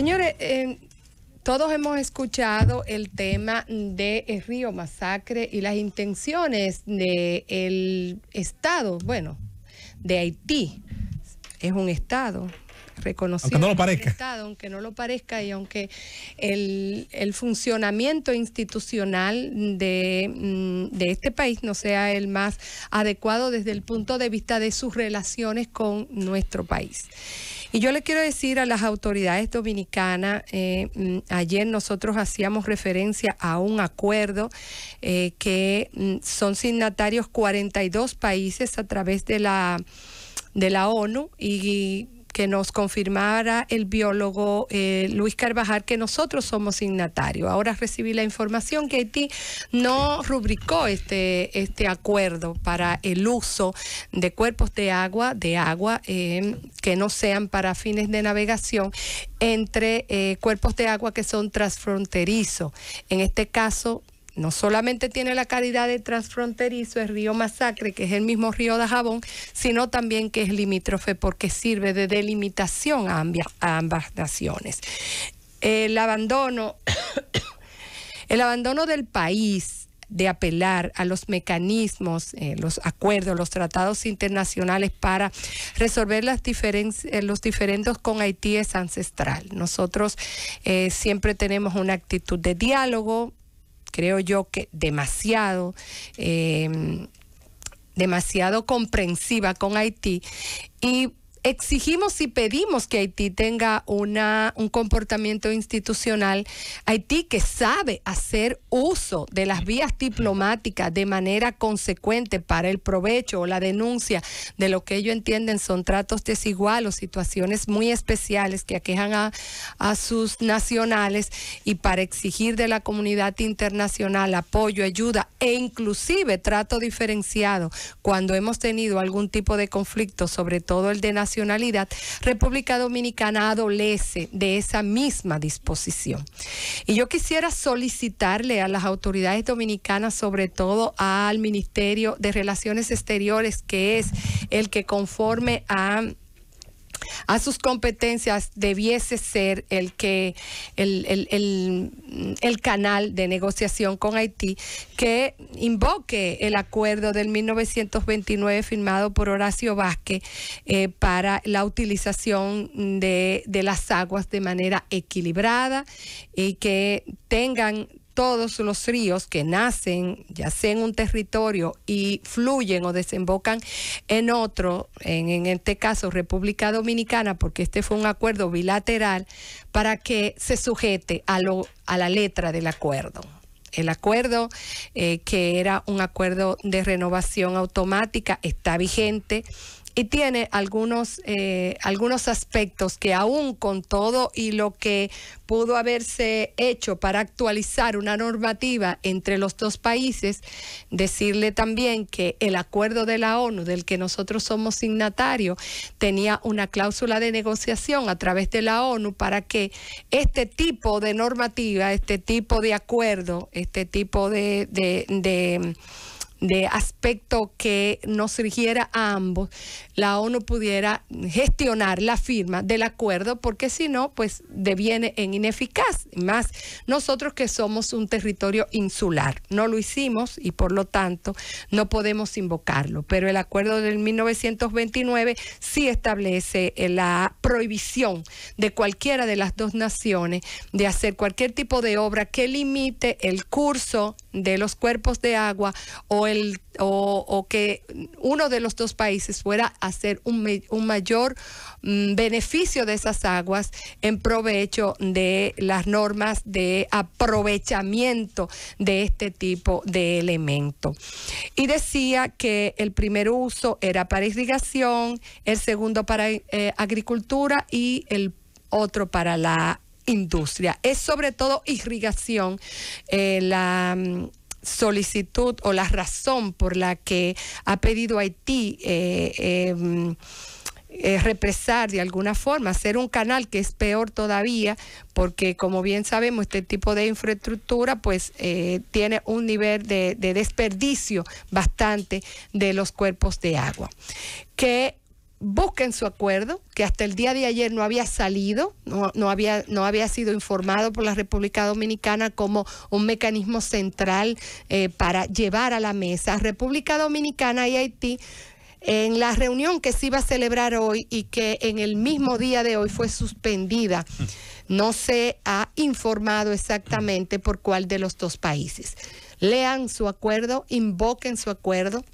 Señores, em, todos hemos escuchado el tema de Río Masacre y las intenciones del Estado, bueno, de Haití. Es un Estado, reconocido. Aunque no lo Estado, aunque no lo parezca y aunque el, funcionamiento institucional mm, de, este país no sea el más adecuado desde el punto de vista de sus relaciones con nuestro país. Y yo le quiero decir a las autoridades dominicanas, eh, mm, ayer nosotros hacíamos referencia a un acuerdo eh, que mm, son signatarios 42 países a través de la de la ONU y que nos confirmara el biólogo eh, Luis Carvajal que nosotros somos signatarios. Ahora recibí la información que Haití no rubricó este, este acuerdo para el uso de cuerpos de agua, de agua eh, que no sean para fines de navegación, entre eh, cuerpos de agua que son transfronterizos. En este caso, no solamente tiene la calidad de transfronterizo, el río Masacre, que es el mismo río de Jabón, sino también que es limítrofe porque sirve de delimitación a, ambas, a ambas naciones. El abandono, el abandono del país de apelar a los mecanismos, eh, los acuerdos, los tratados internacionales para resolver las diferencias eh, los diferendos con Haití es ancestral. Nosotros eh, siempre tenemos una actitud de diálogo, creo yo que demasiado, eh, demasiado comprensiva con Haití y exigimos y pedimos que Haití tenga un comportamiento institucional. Haití que sabe hacer uso de las vías diplomáticas de manera consecuente para el provecho o la denuncia de lo que ellos entienden son tratos desiguales o situaciones muy especiales que aquejan a, sus nacionales y para exigir de la comunidad internacional apoyo, ayuda e inclusive trato diferenciado cuando hemos tenido algún tipo de conflicto, sobre todo el de nacionalidad, República Dominicana adolece de esa misma disposición. Y yo quisiera solicitarle a las autoridades dominicanas, sobre todo al Ministerio de Relaciones Exteriores, que es el que conforme a a sus competencias debiese ser el que el, el, canal de negociación con Haití que invoque el acuerdo del 1929 firmado por Horacio Vázquez eh, para la utilización de, de las aguas de manera equilibrada y que tengan todos los ríos que nacen, ya sea en un territorio y fluyen o desembocan en otro, en, este caso República Dominicana, porque este fue un acuerdo bilateral, para que se sujete a, a la letra del acuerdo el acuerdo, eh, que era un acuerdo de renovación automática, está vigente y tiene algunos, eh, algunos aspectos que aún con todo y lo que pudo haberse hecho para actualizar una normativa entre los dos países, decirle también que el acuerdo de la ONU del que nosotros somos signatarios tenía una cláusula de negociación a través de la ONU para que este tipo de normativa, este tipo de acuerdo, este tipo de de aspecto que nos rigiera a ambos, la ONU pudiera gestionar la firma del acuerdo, porque si no, pues deviene en ineficaz. Más nosotros que somos un territorio insular, no lo hicimos y por lo tanto no podemos invocarlo. Pero el acuerdo del 1929 sí establece eh, la prohibición de cualquiera de las dos naciones de hacer cualquier tipo de obra que limite el curso de los cuerpos de agua o o, que uno de los dos países fuera a hacer un, mayor mm, beneficio de esas aguas en provecho de las normas de aprovechamiento de este tipo de elemento. Y decía que el primer uso era para irrigación, el segundo para eh, agricultura y el otro para la industria. Es sobre todo irrigación eh, la, mm, solicitud o la razón por la que ha pedido Haití eh, em, eh, represar de alguna forma, hacer un canal que es peor todavía, porque como bien sabemos, este tipo de infraestructura pues eh, tiene un nivel de, de desperdicio bastante de los cuerpos de agua que busquen su acuerdo, que hasta el día de ayer no había salido, no, había, no había sido informado por la República Dominicana como un mecanismo central eh, para llevar a la mesa República Dominicana y Haití en la reunión que se iba a celebrar hoy y que en el mismo día de hoy fue suspendida. No se ha informado exactamente por cuál de los dos países. Lean su acuerdo, invoquen su acuerdo.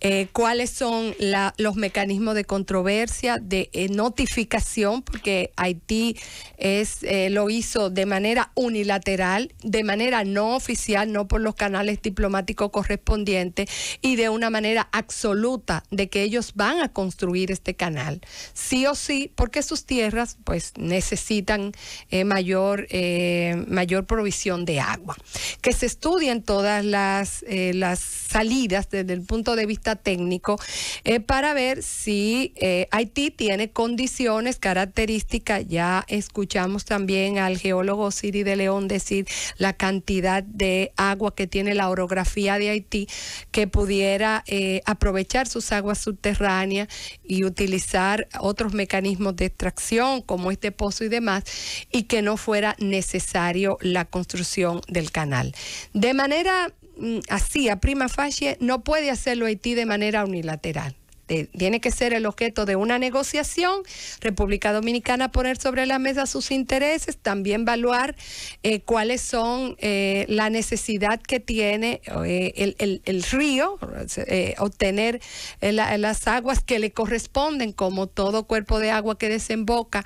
Eh, cuáles son los mecanismos de controversia, de eh, notificación, porque Haití es, eh, lo hizo de manera unilateral, de manera no oficial, no por los canales diplomáticos correspondientes, y de una manera absoluta de que ellos van a construir este canal, sí o sí, porque sus tierras pues necesitan mayor, mayor provisión de agua. Que se estudien todas las, las salidas desde el punto de vista técnico, eh, para ver si Haití eh, tiene condiciones, características. Ya escuchamos también al geólogo Siri de León decir la cantidad de agua que tiene la orografía de Haití, que pudiera eh, aprovechar sus aguas subterráneas y utilizar otros mecanismos de extracción, como este pozo y demás, y que no fuera necesario la construcción del canal. De manera Mm, así, a prima facie, no puede hacerlo Haití de manera unilateral. Este, tiene que ser el objeto de una negociación, República Dominicana poner sobre la mesa sus intereses, también evaluar eh, cuáles son eh, la necesidad que tiene eh, el, río, obtener las aguas que le corresponden, como todo cuerpo de agua que desemboca,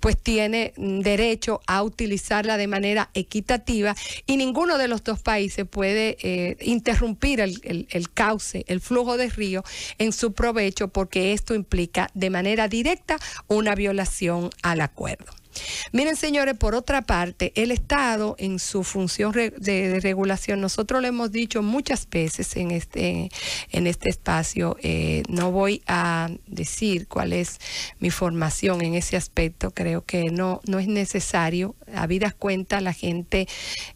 pues tiene derecho a utilizarla de manera equitativa y ninguno de los dos países puede interrumpir el, el cauce, el flujo de río en su provecho porque esto implica de manera directa una violación al acuerdo. Miren, señores, por otra parte, el Estado en su función de, regulación, nosotros lo hemos dicho muchas veces en este, en este espacio, eh, no voy a decir cuál es mi formación en ese aspecto, creo que no, no es necesario. A vida cuenta la gente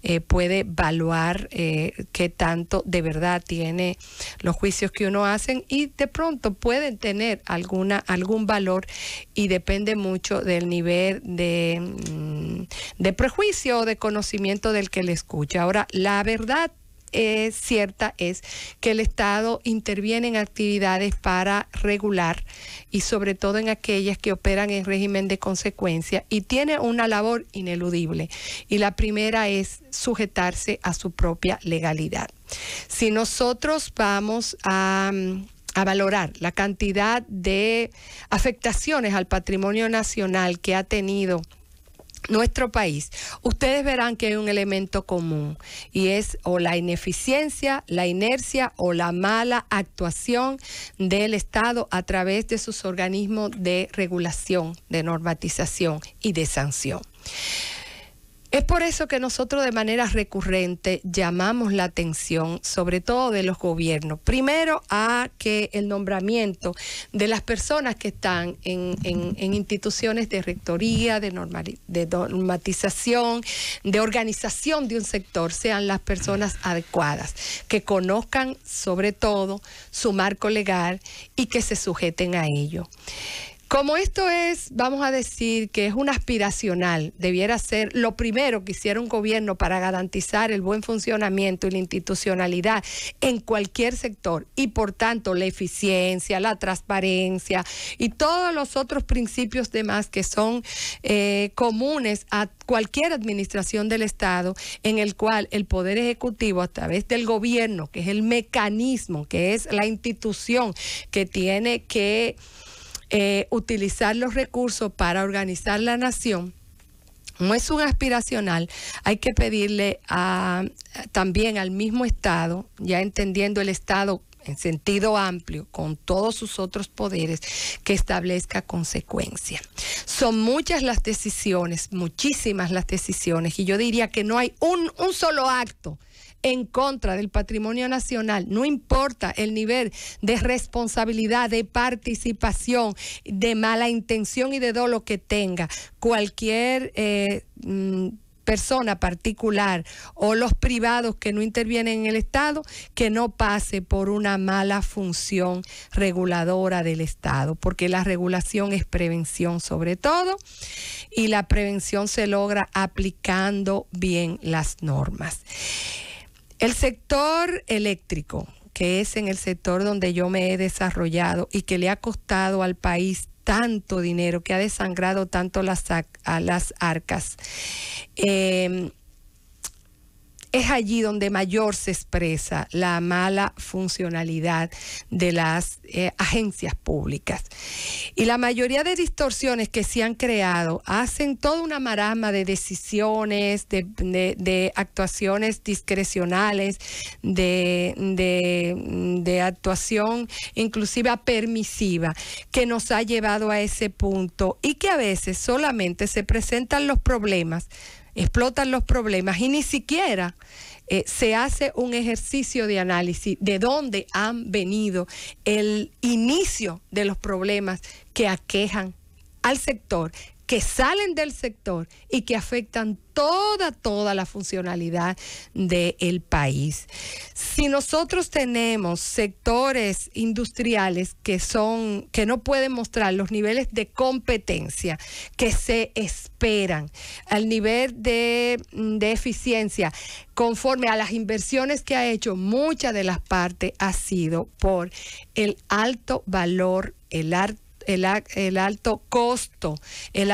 eh, puede evaluar eh, qué tanto de verdad tiene los juicios que uno hacen y de pronto pueden tener alguna, algún valor y depende mucho del nivel de Mm, de, prejuicio o de conocimiento del que le escucha. Ahora, la verdad eh, cierta es que el Estado interviene en actividades para regular y sobre todo en aquellas que operan en régimen de consecuencia y tiene una labor ineludible. Y la primera es sujetarse a su propia legalidad. Si nosotros vamos a mm, a valorar la cantidad de afectaciones al patrimonio nacional que ha tenido nuestro país, ustedes verán que hay un elemento común y es o la ineficiencia, la inercia o la mala actuación del Estado a través de sus organismos de regulación, de normatización y de sanción. Es por eso que nosotros de manera recurrente llamamos la atención, sobre todo de los gobiernos. Primero, a que el nombramiento de las personas que están en, instituciones de rectoría, de, normal, de normatización, de organización de un sector, sean las personas adecuadas, que conozcan sobre todo su marco legal y que se sujeten a ello. Como esto es, vamos a decir, que es un aspiracional, debiera ser lo primero que hiciera un gobierno para garantizar el buen funcionamiento y la institucionalidad en cualquier sector y por tanto la eficiencia, la transparencia y todos los otros principios demás que son eh, comunes a cualquier administración del Estado en el cual el Poder Ejecutivo a través del gobierno, que es el mecanismo, que es la institución que tiene que eh, utilizar los recursos para organizar la nación no es un aspiracional, hay que pedirle también al mismo Estado, ya entendiendo el Estado en sentido amplio, con todos sus otros poderes, que establezca consecuencias. Son muchas las decisiones, muchísimas las decisiones, y yo diría que no hay un, un solo acto en contra del patrimonio nacional, no importa el nivel de responsabilidad, de participación, de mala intención y de dolo que tenga, cualquier... Eh, mm, persona particular o los privados que no intervienen en el Estado, que no pase por una mala función reguladora del Estado, porque la regulación es prevención sobre todo y la prevención se logra aplicando bien las normas. El sector eléctrico, que es en el sector donde yo me he desarrollado y que le ha costado al país tanto dinero, que ha desangrado tanto las, a las arcas. Eh, es allí donde mayor se expresa la mala funcionalidad de las eh, agencias públicas. Y la mayoría de distorsiones que se han creado hacen toda una marama de decisiones, de, actuaciones discrecionales, de, de actuación inclusiva permisiva, que nos ha llevado a ese punto y que a veces solamente se presentan los problemas explotan los problemas y ni siquiera eh, se hace un ejercicio de análisis de dónde han venido el inicio de los problemas que aquejan al sector, que salen del sector y que afectan toda, toda la funcionalidad del país. Si nosotros tenemos sectores industriales que son, que no pueden mostrar los niveles de competencia que se esperan al nivel de, mm, de eficiencia, conforme a las inversiones que ha hecho, muchas de las partes ha sido por el alto valor, el el, alto costo, el,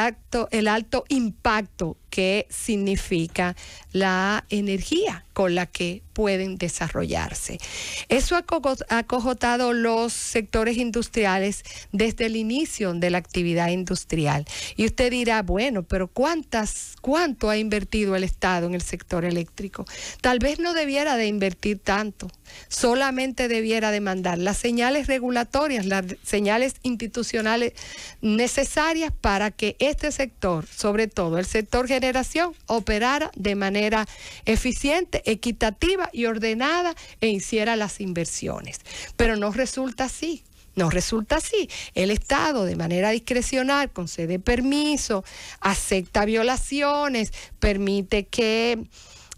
el alto impacto qué significa la energía con la que pueden desarrollarse. Eso ha acogotado los sectores industriales desde el inicio de la actividad industrial. Y usted dirá, bueno, pero ¿cuántas, ¿cuánto ha invertido el Estado en el sector eléctrico? Tal vez no debiera de invertir tanto, solamente debiera mandar las señales regulatorias, las señales institucionales necesarias para que este sector, sobre todo el sector general, operara de manera eficiente, equitativa y ordenada e hiciera las inversiones. Pero no resulta así. No resulta así. El Estado, de manera discrecional, concede permiso, acepta violaciones, permite que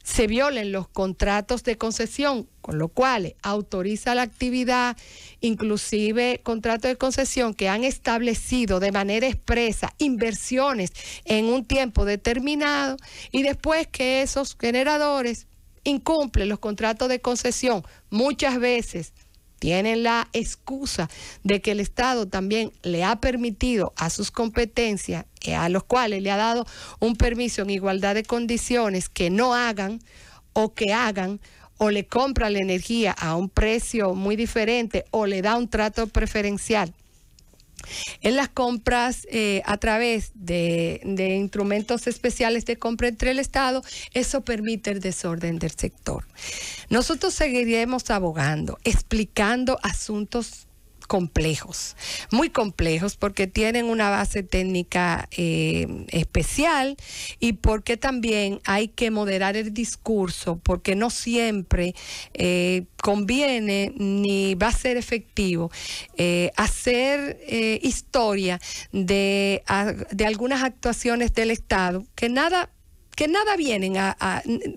se violen los contratos de concesión, con lo cual autoriza la actividad, inclusive contratos de concesión que han establecido de manera expresa inversiones en un tiempo determinado y después que esos generadores incumplen los contratos de concesión muchas veces tienen la excusa de que el Estado también le ha permitido a sus competencias, eh, a los cuales le ha dado un permiso en igualdad de condiciones, que no hagan o que hagan o le compra la energía a un precio muy diferente o le da un trato preferencial en las compras eh, a través de, de, instrumentos especiales de compra entre el Estado, eso permite el desorden del sector. Nosotros seguiremos abogando, explicando asuntos complejos, muy complejos porque tienen una base técnica eh, especial y porque también hay que moderar el discurso porque no siempre eh, conviene ni va a ser efectivo eh, hacer historia de, de algunas actuaciones del Estado que nada que nada vienen a,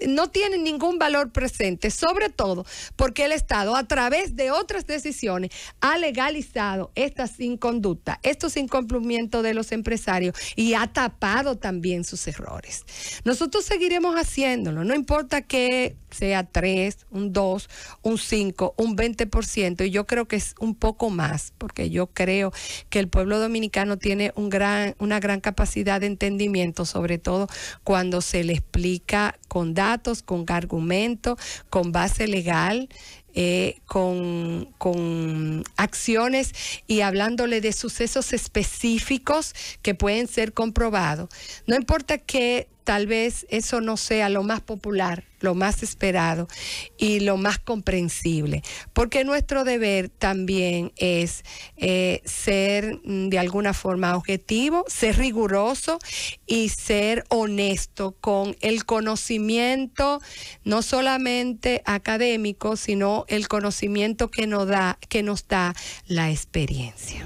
no tienen ningún valor presente, sobre todo porque el Estado, a través de otras decisiones, ha legalizado estas inconductas, estos incumplimientos de los empresarios y ha tapado también sus errores. Nosotros seguiremos haciéndolo, no importa que sea 3, un 2, un 5, un 20%, y yo creo que es un poco más, porque yo creo que el pueblo dominicano tiene un gran, una gran capacidad de entendimiento, sobre todo cuando se le explica con datos, con argumento, con base legal eh, con, acciones y hablándole de sucesos específicos que pueden ser comprobados. No importa que tal vez eso no sea lo más popular, lo más esperado y lo más comprensible, porque nuestro deber también es eh, ser mm, de alguna forma objetivo, ser riguroso y ser honesto con el conocimiento, no solamente académico, sino el conocimiento que nos da, que nos da la experiencia.